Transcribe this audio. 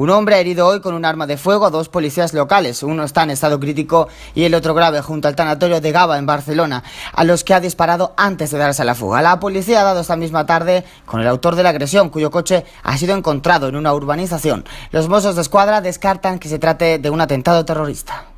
Un hombre ha herido hoy con un arma de fuego a dos policías locales. Uno está en estado crítico y el otro grave junto al tanatorio de Gaba en Barcelona, a los que ha disparado antes de darse a la fuga. La policía ha dado esta misma tarde con el autor de la agresión, cuyo coche ha sido encontrado en una urbanización. Los mozos de escuadra descartan que se trate de un atentado terrorista.